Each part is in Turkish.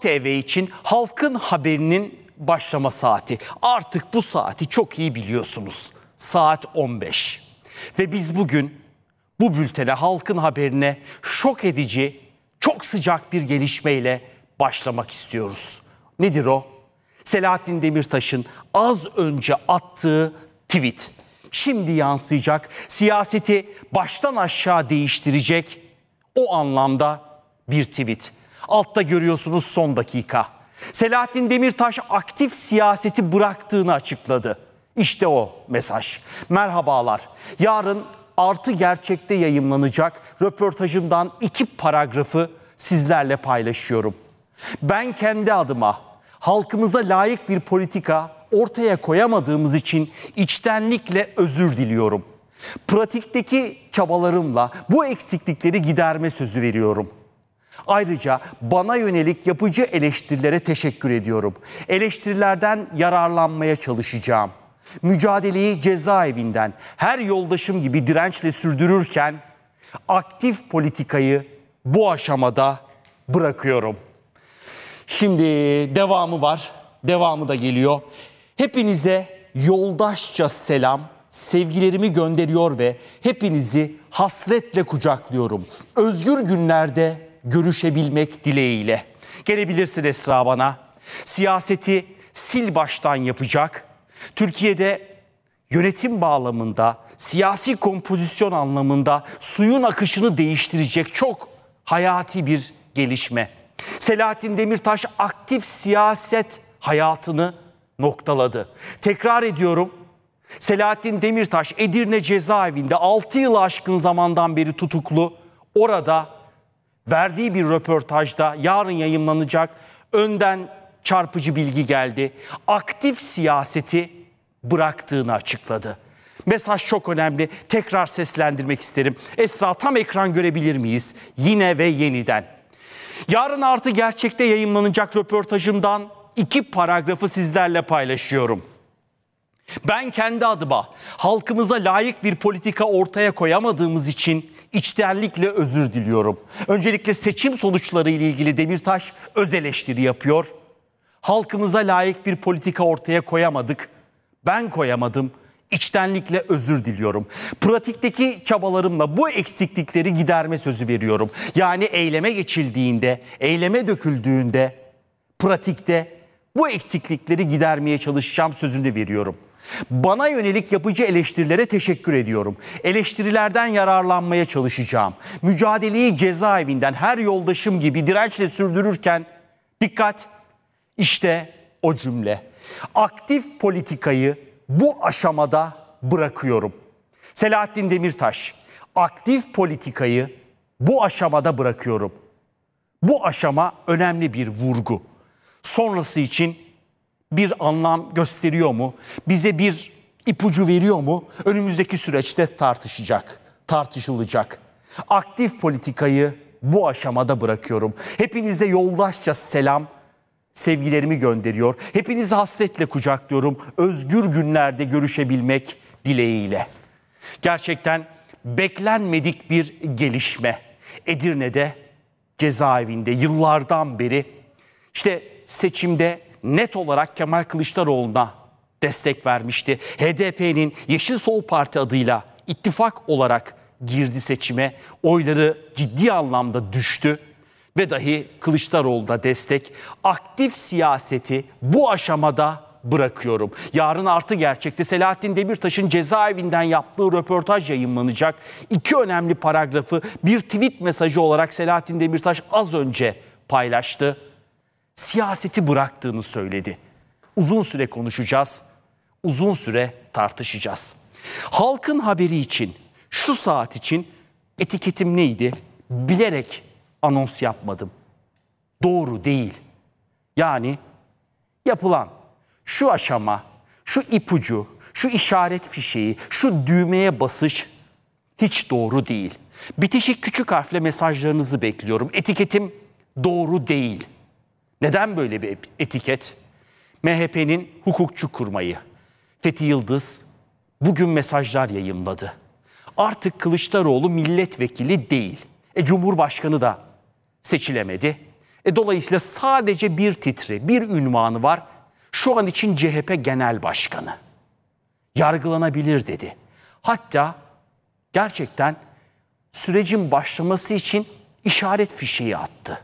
TV için halkın haberinin başlama saati. Artık bu saati çok iyi biliyorsunuz. Saat 15. Ve biz bugün bu bültene, halkın haberine şok edici, çok sıcak bir gelişmeyle başlamak istiyoruz. Nedir o? Selahattin Demirtaş'ın az önce attığı tweet. Şimdi yansıyacak, siyaseti baştan aşağı değiştirecek o anlamda bir tweet. Altta görüyorsunuz son dakika. Selahattin Demirtaş aktif siyaseti bıraktığını açıkladı. İşte o mesaj. Merhabalar. Yarın artı gerçekte yayımlanacak röportajımdan iki paragrafı sizlerle paylaşıyorum. Ben kendi adıma halkımıza layık bir politika ortaya koyamadığımız için içtenlikle özür diliyorum. Pratikteki çabalarımla bu eksiklikleri giderme sözü veriyorum. Ayrıca bana yönelik yapıcı eleştirilere teşekkür ediyorum. Eleştirilerden yararlanmaya çalışacağım. Mücadeleyi cezaevinden her yoldaşım gibi dirençle sürdürürken aktif politikayı bu aşamada bırakıyorum. Şimdi devamı var. Devamı da geliyor. Hepinize yoldaşça selam, sevgilerimi gönderiyor ve hepinizi hasretle kucaklıyorum. Özgür günlerde görüşebilmek dileğiyle. Gelebilirsin Esra bana. Siyaseti sil baştan yapacak. Türkiye'de yönetim bağlamında, siyasi kompozisyon anlamında suyun akışını değiştirecek çok hayati bir gelişme. Selahattin Demirtaş aktif siyaset hayatını noktaladı. Tekrar ediyorum. Selahattin Demirtaş Edirne cezaevinde 6 yıl aşkın zamandan beri tutuklu. Orada verdiği bir röportajda yarın yayınlanacak önden çarpıcı bilgi geldi. Aktif siyaseti bıraktığını açıkladı. Mesaj çok önemli. Tekrar seslendirmek isterim. Esra tam ekran görebilir miyiz? Yine ve yeniden. Yarın artı gerçekte yayınlanacak röportajımdan iki paragrafı sizlerle paylaşıyorum. Ben kendi adıma halkımıza layık bir politika ortaya koyamadığımız için içtenlikle özür diliyorum. Öncelikle seçim sonuçları ile ilgili Demirtaş öz eleştiri yapıyor. Halkımıza layık bir politika ortaya koyamadık. Ben koyamadım. İçtenlikle özür diliyorum. Pratikteki çabalarımla bu eksiklikleri giderme sözü veriyorum. Yani eyleme geçildiğinde, eyleme döküldüğünde pratikte bu eksiklikleri gidermeye çalışacağım sözünü veriyorum.'' Bana yönelik yapıcı eleştirilere teşekkür ediyorum. Eleştirilerden yararlanmaya çalışacağım. Mücadeleyi cezaevinden her yoldaşım gibi dirençle sürdürürken dikkat işte o cümle. Aktif politikayı bu aşamada bırakıyorum. Selahattin Demirtaş aktif politikayı bu aşamada bırakıyorum. Bu aşama önemli bir vurgu. Sonrası için bir anlam gösteriyor mu? Bize bir ipucu veriyor mu? Önümüzdeki süreçte tartışacak, tartışılacak. Aktif politikayı bu aşamada bırakıyorum. Hepinize yoldaşça selam, sevgilerimi gönderiyor. Hepinizi hasretle kucaklıyorum. Özgür günlerde görüşebilmek dileğiyle. Gerçekten beklenmedik bir gelişme. Edirne'de cezaevinde yıllardan beri işte seçimde net olarak Kemal Kılıçdaroğlu'na destek vermişti. HDP'nin Yeşil Sol Parti adıyla ittifak olarak girdi seçime. Oyları ciddi anlamda düştü ve dahi Kılıçdaroğlu'na destek. Aktif siyaseti bu aşamada bırakıyorum. Yarın artı gerçekte Selahattin Demirtaş'ın cezaevinden yaptığı röportaj yayınlanacak. İki önemli paragrafı bir tweet mesajı olarak Selahattin Demirtaş az önce paylaştı siyaseti bıraktığını söyledi. Uzun süre konuşacağız, uzun süre tartışacağız. Halkın haberi için, şu saat için etiketim neydi? Bilerek anons yapmadım. Doğru değil. Yani yapılan şu aşama, şu ipucu, şu işaret fişeği, şu düğmeye basış hiç doğru değil. Bitişik küçük harfle mesajlarınızı bekliyorum. Etiketim doğru değil. Neden böyle bir etiket? MHP'nin hukukçu kurmayı. Fethi Yıldız bugün mesajlar yayımladı. Artık Kılıçdaroğlu milletvekili değil. E, Cumhurbaşkanı da seçilemedi. E, dolayısıyla sadece bir titre, bir ünvanı var. Şu an için CHP Genel Başkanı. Yargılanabilir dedi. Hatta gerçekten sürecin başlaması için işaret fişeği attı.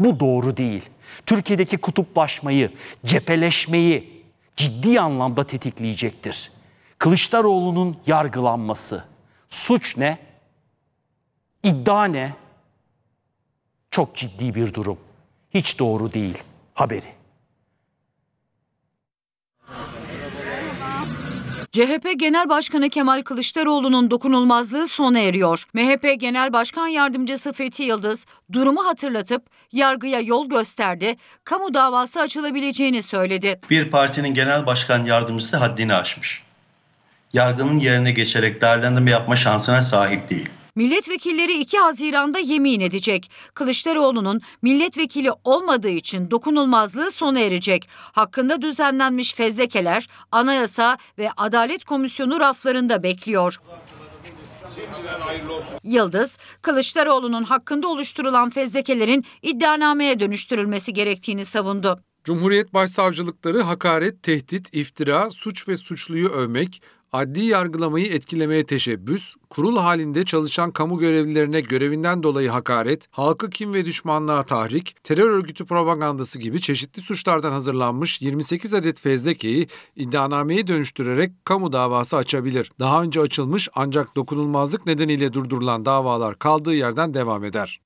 Bu doğru değil. Türkiye'deki kutuplaşmayı, cepheleşmeyi ciddi anlamda tetikleyecektir. Kılıçdaroğlu'nun yargılanması. Suç ne? İddia ne? Çok ciddi bir durum. Hiç doğru değil haberi. CHP Genel Başkanı Kemal Kılıçdaroğlu'nun dokunulmazlığı sona eriyor. MHP Genel Başkan Yardımcısı Fethi Yıldız durumu hatırlatıp yargıya yol gösterdi, kamu davası açılabileceğini söyledi. Bir partinin genel başkan yardımcısı haddini aşmış. Yargının yerine geçerek değerlendirme yapma şansına sahip değil. Milletvekilleri 2 Haziran'da yemin edecek. Kılıçdaroğlu'nun milletvekili olmadığı için dokunulmazlığı sona erecek. Hakkında düzenlenmiş fezlekeler Anayasa ve Adalet Komisyonu raflarında bekliyor. Yıldız, Kılıçdaroğlu'nun hakkında oluşturulan fezlekelerin iddianameye dönüştürülmesi gerektiğini savundu. Cumhuriyet Başsavcılıkları hakaret, tehdit, iftira, suç ve suçluyu övmek, adli yargılamayı etkilemeye teşebbüs, kurul halinde çalışan kamu görevlilerine görevinden dolayı hakaret, halkı kim ve düşmanlığa tahrik, terör örgütü propagandası gibi çeşitli suçlardan hazırlanmış 28 adet fezlekeyi iddianameye dönüştürerek kamu davası açabilir. Daha önce açılmış ancak dokunulmazlık nedeniyle durdurulan davalar kaldığı yerden devam eder.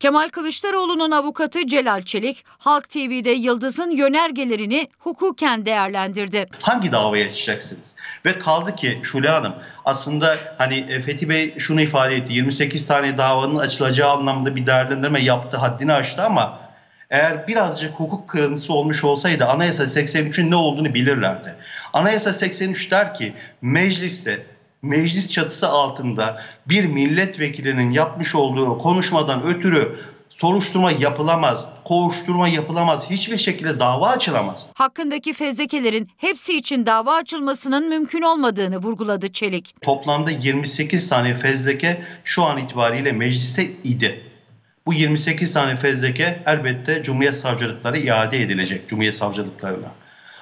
Kemal Kılıçdaroğlu'nun avukatı Celal Çelik, Halk TV'de Yıldız'ın yönergelerini hukuken değerlendirdi. Hangi davaya açacaksınız? Ve kaldı ki Şule Hanım aslında hani e, Fethi Bey şunu ifade etti. 28 tane davanın açılacağı anlamda bir değerlendirme yaptı, haddini aştı ama eğer birazcık hukuk kırıntısı olmuş olsaydı Anayasa 83'ün ne olduğunu bilirlerdi. Anayasa 83 der ki mecliste meclis çatısı altında bir milletvekilinin yapmış olduğu konuşmadan ötürü soruşturma yapılamaz, kovuşturma yapılamaz, hiçbir şekilde dava açılamaz. Hakkındaki fezlekelerin hepsi için dava açılmasının mümkün olmadığını vurguladı Çelik. Toplamda 28 tane fezleke şu an itibariyle mecliste idi. Bu 28 tane fezleke elbette Cumhuriyet Savcılıkları iade edilecek Cumhuriyet Savcılıklarına.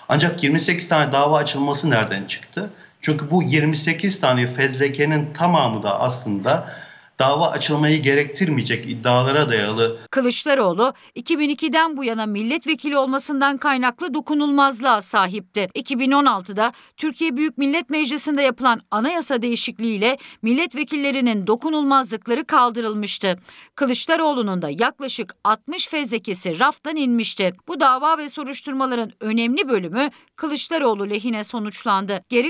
Ancak 28 tane dava açılması nereden çıktı? Çünkü bu 28 tane fezlekenin tamamı da aslında dava açılmayı gerektirmeyecek iddialara dayalı. Kılıçdaroğlu 2002'den bu yana milletvekili olmasından kaynaklı dokunulmazlığa sahipti. 2016'da Türkiye Büyük Millet Meclisi'nde yapılan anayasa değişikliğiyle milletvekillerinin dokunulmazlıkları kaldırılmıştı. Kılıçdaroğlu'nun da yaklaşık 60 fezlekesi raftan inmişti. Bu dava ve soruşturmaların önemli bölümü Kılıçdaroğlu lehine sonuçlandı. Geri